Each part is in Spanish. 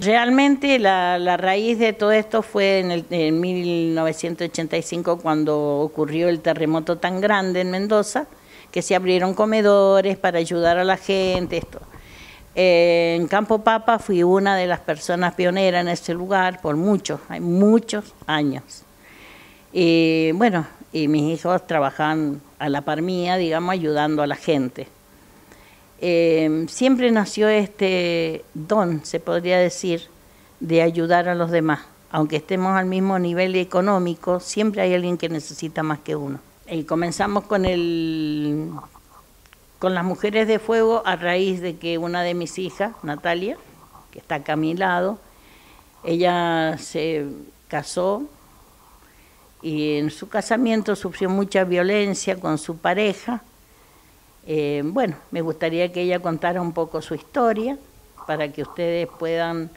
Realmente la, raíz de todo esto fue en, el, 1985 cuando ocurrió el terremoto tan grande en Mendoza, que se abrieron comedores para ayudar a la gente, esto. Eh, en Campo Papa fui una de las personas pioneras en ese lugar por muchos, hay muchos años. Y bueno, y mis hijos trabajaban a la par mía, digamos, ayudando a la gente. Em, siempre nació este don, se podría decir, de ayudar a los demás. Aunque estemos al mismo nivel económico, siempre hay alguien que necesita más que uno. Y eh, comenzamos con el con las mujeres de fuego a raíz de que una de mis hijas, Natalia, que está acá a mi lado, ella se casó y en su casamiento sufrió mucha violencia con su pareja eh, bueno, me gustaría que ella contara un poco su historia para que ustedes puedan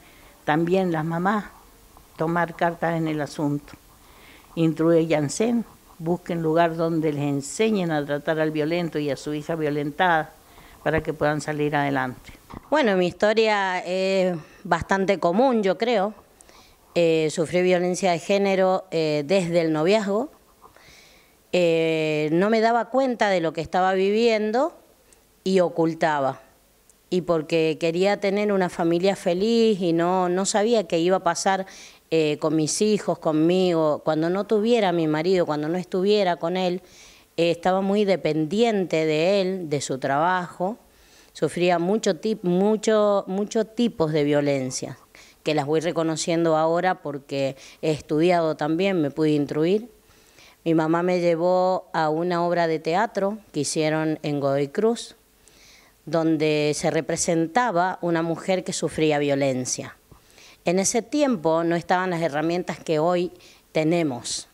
también las mamás tomar cartas en el asunto. intruyanse, busquen lugar donde les enseñen a tratar al violento y a su hija violentada para que puedan salir adelante. Bueno, mi historia es bastante común, yo creo. Eh, sufrí violencia de género eh, desde el noviazgo. Eh, no me daba cuenta de lo que estaba viviendo y ocultaba. Y porque quería tener una familia feliz y no, no sabía qué iba a pasar eh, con mis hijos, conmigo, cuando no tuviera a mi marido, cuando no estuviera con él, eh, estaba muy dependiente de él, de su trabajo, sufría muchos mucho, tipos de violencia, que las voy reconociendo ahora porque he estudiado también, me pude instruir, mi mamá me llevó a una obra de teatro que hicieron en Godoy Cruz, donde se representaba una mujer que sufría violencia. En ese tiempo no estaban las herramientas que hoy tenemos,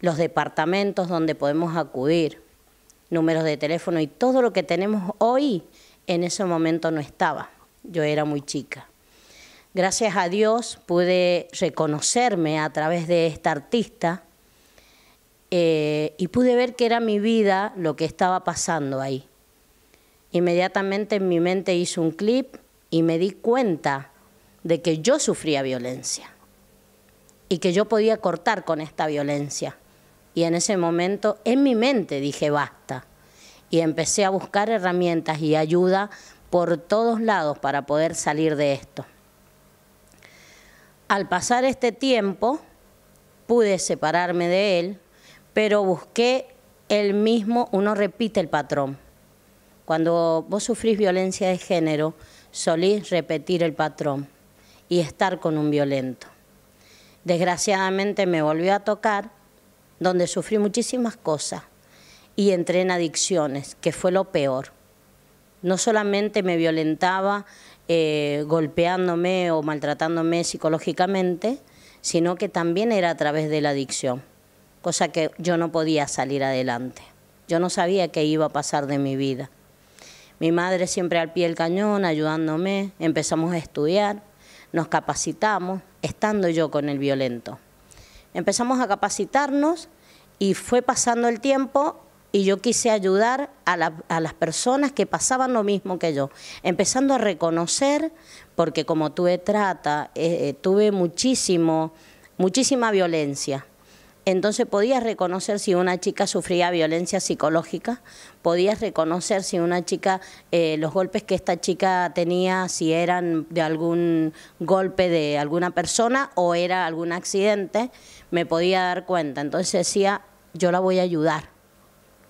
los departamentos donde podemos acudir, números de teléfono y todo lo que tenemos hoy en ese momento no estaba. Yo era muy chica. Gracias a Dios pude reconocerme a través de esta artista eh, y pude ver que era mi vida lo que estaba pasando ahí. Inmediatamente en mi mente hizo un clip y me di cuenta de que yo sufría violencia y que yo podía cortar con esta violencia. Y en ese momento en mi mente dije basta y empecé a buscar herramientas y ayuda por todos lados para poder salir de esto. Al pasar este tiempo, pude separarme de él, pero busqué el mismo, uno repite el patrón. Cuando vos sufrís violencia de género, solís repetir el patrón y estar con un violento. Desgraciadamente me volvió a tocar, donde sufrí muchísimas cosas y entré en adicciones, que fue lo peor. No solamente me violentaba eh, golpeándome o maltratándome psicológicamente, sino que también era a través de la adicción cosa que yo no podía salir adelante. Yo no sabía qué iba a pasar de mi vida. Mi madre siempre al pie del cañón, ayudándome, empezamos a estudiar, nos capacitamos, estando yo con el violento. Empezamos a capacitarnos y fue pasando el tiempo y yo quise ayudar a, las personas que pasaban lo mismo que yo, empezando a reconocer, porque como tuve trata, eh, eh, tuve muchísimo, muchísima violencia, entonces podías reconocer si una chica sufría violencia psicológica, podías reconocer si una chica, eh, los golpes que esta chica tenía, si eran de algún golpe de alguna persona o era algún accidente, me podía dar cuenta. Entonces decía, yo la voy a ayudar,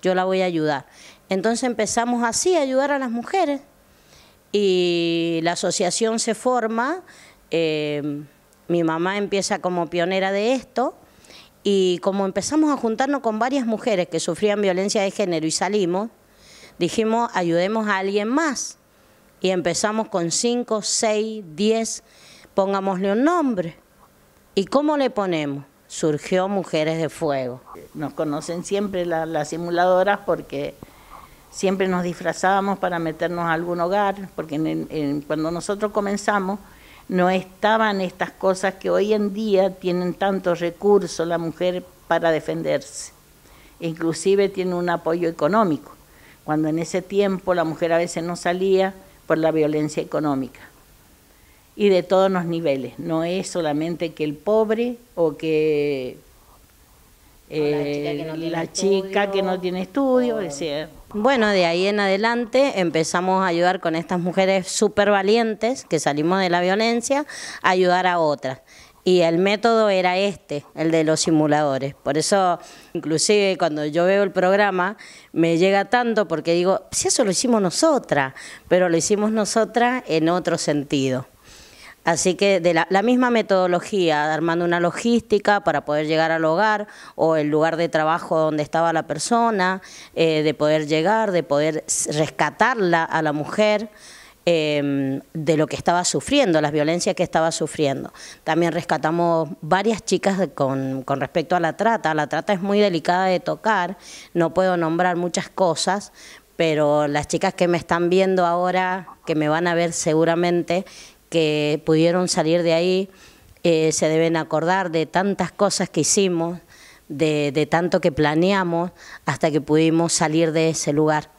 yo la voy a ayudar. Entonces empezamos así a ayudar a las mujeres y la asociación se forma, eh, mi mamá empieza como pionera de esto y como empezamos a juntarnos con varias mujeres que sufrían violencia de género y salimos, dijimos, ayudemos a alguien más. Y empezamos con cinco, seis, diez, pongámosle un nombre. ¿Y cómo le ponemos? Surgió Mujeres de Fuego. Nos conocen siempre las simuladoras porque siempre nos disfrazábamos para meternos a algún hogar, porque cuando nosotros comenzamos no estaban estas cosas que hoy en día tienen tantos recursos la mujer para defenderse. Inclusive tiene un apoyo económico, cuando en ese tiempo la mujer a veces no salía por la violencia económica. Y de todos los niveles, no es solamente que el pobre o que la chica que no eh, tiene estudio, bueno, de ahí en adelante empezamos a ayudar con estas mujeres súper valientes que salimos de la violencia, a ayudar a otras. Y el método era este, el de los simuladores. Por eso, inclusive cuando yo veo el programa, me llega tanto porque digo, si eso lo hicimos nosotras, pero lo hicimos nosotras en otro sentido. Así que de la, misma metodología, armando una logística para poder llegar al hogar o el lugar de trabajo donde estaba la persona, eh, de poder llegar, de poder rescatarla a la mujer. Em, de lo que estaba sufriendo, las violencias que estaba sufriendo. También rescatamos varias chicas con, respecto a la trata. La trata es muy delicada de tocar, no puedo nombrar muchas cosas, pero las chicas que me están viendo ahora, que me van a ver seguramente, que pudieron salir de ahí eh, se deben acordar de tantas cosas que hicimos, de, tanto que planeamos hasta que pudimos salir de ese lugar.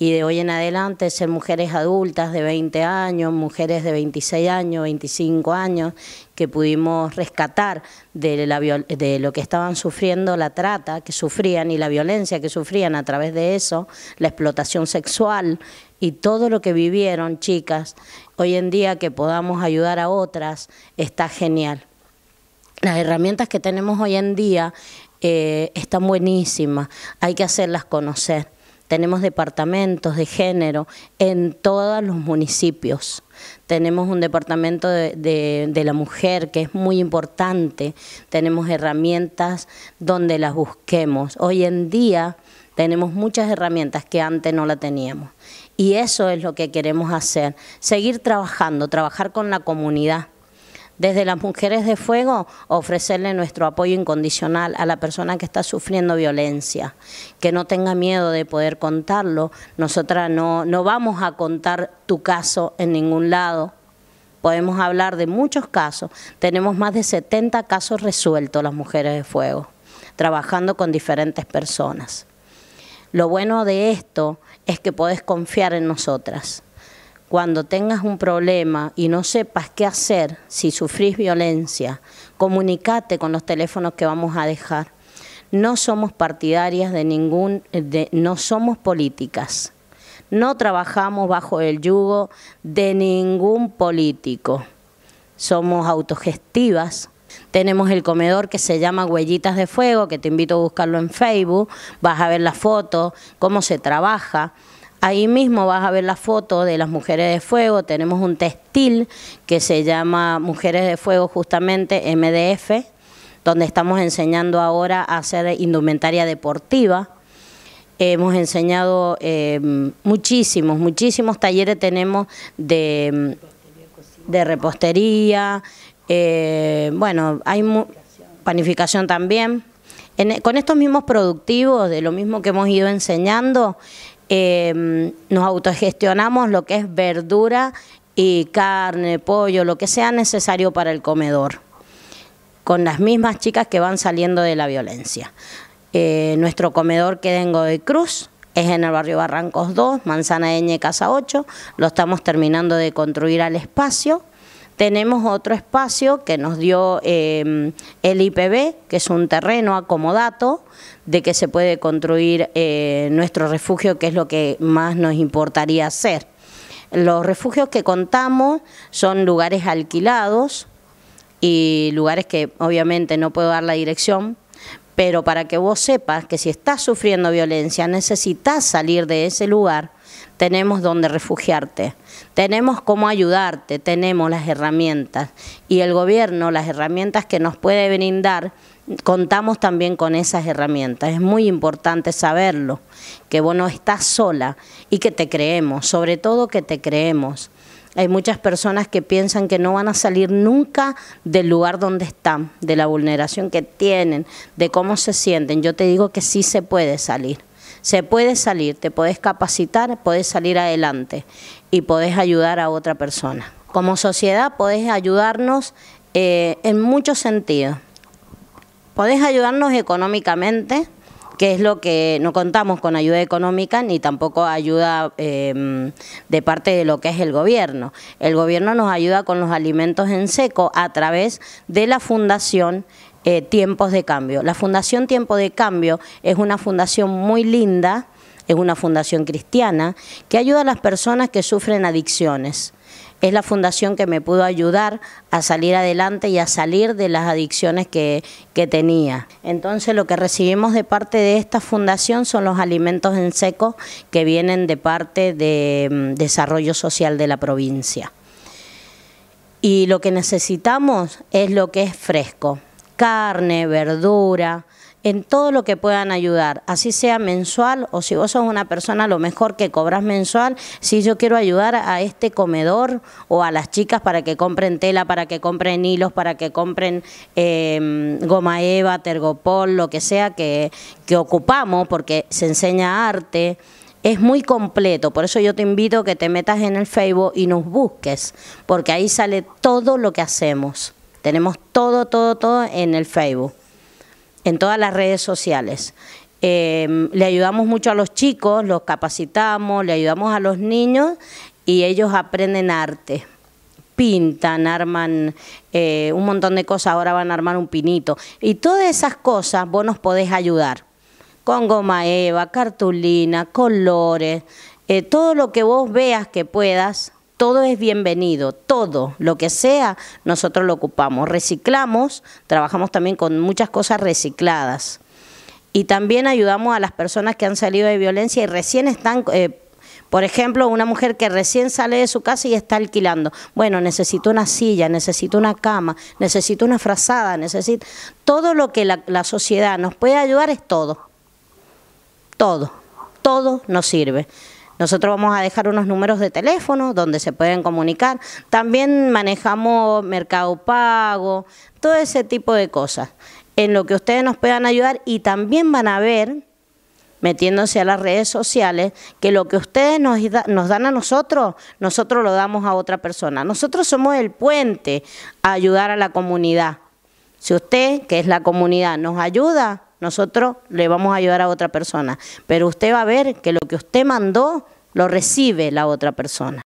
Y de hoy en adelante ser mujeres adultas de 20 años, mujeres de 26 años, 25 años, que pudimos rescatar de lo que estaban sufriendo, la trata que sufrían y la violencia que sufrían a través de eso, la explotación sexual y todo lo que vivieron chicas hoy en día que podamos ayudar a otras está genial. Las herramientas que tenemos hoy en día eh, están buenísimas, hay que hacerlas conocer. Tenemos departamentos de género en todos los municipios. Tenemos un departamento de, la mujer que es muy importante. Tenemos herramientas donde las busquemos. Hoy en día tenemos muchas herramientas que antes no la teníamos. Y eso es lo que queremos hacer, seguir trabajando, trabajar con la comunidad. Desde las mujeres de fuego, ofrecerle nuestro apoyo incondicional a la persona que está sufriendo violencia, que no tenga miedo de poder contarlo. Nosotras no, vamos a contar tu caso en ningún lado, podemos hablar de muchos casos. Tenemos más de 70 casos resueltos las mujeres de fuego, trabajando con diferentes personas. Lo bueno de esto es que podés confiar en nosotras. Cuando tengas un problema y no sepas qué hacer si sufrís violencia, comunicate con los teléfonos que vamos a dejar. No somos partidarias de ningún, de, no somos políticas. No trabajamos bajo el yugo de ningún político. Somos autogestivas, tenemos el comedor que se llama Huellitas de Fuego, que te invito a buscarlo en Facebook, vas a ver la foto, cómo se trabaja. Ahí mismo vas a ver la foto de las Mujeres de Fuego, tenemos un textil que se llama Mujeres de Fuego justamente MDF, donde estamos enseñando ahora a hacer indumentaria deportiva. Hemos enseñado eh, muchísimos, muchísimos talleres tenemos de, de repostería, eh, bueno, hay panificación también. con estos mismos productivos, de lo mismo que hemos ido enseñando, em, nos autogestionamos lo que es verdura y carne, pollo, lo que sea necesario para el comedor, con las mismas chicas que van saliendo de la violencia. Eh, nuestro comedor que en de Cruz, es en el barrio Barrancos 2, Manzana Eñe, Casa 8, lo estamos terminando de construir al espacio. Tenemos otro espacio que nos dio em, el IPB, que es un terreno acomodato de que se puede construir eh, nuestro refugio, que es lo que más nos importaría hacer. Los refugios que contamos son lugares alquilados y lugares que obviamente no puedo dar la dirección, pero para que vos sepas que si estás sufriendo violencia necesitas salir de ese lugar tenemos donde refugiarte, tenemos cómo ayudarte, tenemos las herramientas y el gobierno, las herramientas que nos puede brindar, contamos también con esas herramientas. Es muy importante saberlo, que vos no estás sola y que te creemos, sobre todo que te creemos. Hay muchas personas que piensan que no van a salir nunca del lugar donde están, de la vulneración que tienen, de cómo se sienten. Yo te digo que sí se puede salir. Se puede salir, te podés capacitar, podés salir adelante y podés ayudar a otra persona. Como sociedad podés ayudarnos eh, en muchos sentidos. Podés ayudarnos económicamente, que es lo que no contamos con ayuda económica ni tampoco ayuda em, de parte de lo que es el gobierno. El gobierno nos ayuda con los alimentos en seco a través de la fundación eh, tiempos de Cambio. La Fundación Tiempo de Cambio es una fundación muy linda, es una fundación cristiana, que ayuda a las personas que sufren adicciones. Es la fundación que me pudo ayudar a salir adelante y a salir de las adicciones que, tenía. Entonces lo que recibimos de parte de esta fundación son los alimentos en seco que vienen de parte de mm, Desarrollo Social de la provincia. Y lo que necesitamos es lo que es fresco, carne, verdura, en todo lo que puedan ayudar, así sea mensual o si vos sos una persona lo mejor que cobras mensual, si yo quiero ayudar a este comedor o a las chicas para que compren tela, para que compren hilos, para que compren em, goma eva, tergopol, lo que sea que, que ocupamos, porque se enseña arte es muy completo, por eso yo te invito a que te metas en el Facebook y nos busques, porque ahí sale todo lo que hacemos. Tenemos todo, todo, todo en el Facebook, en todas las redes sociales. Em, le ayudamos mucho a los chicos, los capacitamos, le ayudamos a los niños y ellos aprenden arte pintan, arman eh, un montón de cosas, ahora van a armar un pinito. Y todas esas cosas vos nos podés ayudar, con goma eva, cartulina, colores, eh, todo lo que vos veas que puedas, todo es bienvenido, todo, lo que sea, nosotros lo ocupamos. Reciclamos, trabajamos también con muchas cosas recicladas. Y también ayudamos a las personas que han salido de violencia y recién están, eh, por ejemplo, una mujer que recién sale de su casa y está alquilando. Bueno, necesito una silla, necesito una cama, necesito una frazada, necesito... Todo lo que la sociedad nos puede ayudar es todo. Todo, todo nos sirve. Nosotros vamos a dejar unos números de teléfono donde se pueden comunicar. También manejamos mercado pago, todo ese tipo de cosas. En lo que ustedes nos puedan ayudar y también van a ver metiéndose a las redes sociales, que lo que ustedes nos, dan a nosotros, nosotros lo damos a otra persona. Nosotros somos el puente a ayudar a la comunidad. Si usted, que es la comunidad, nos ayuda, nosotros le vamos a ayudar a otra persona, pero usted va a ver que lo que usted mandó lo recibe la otra persona.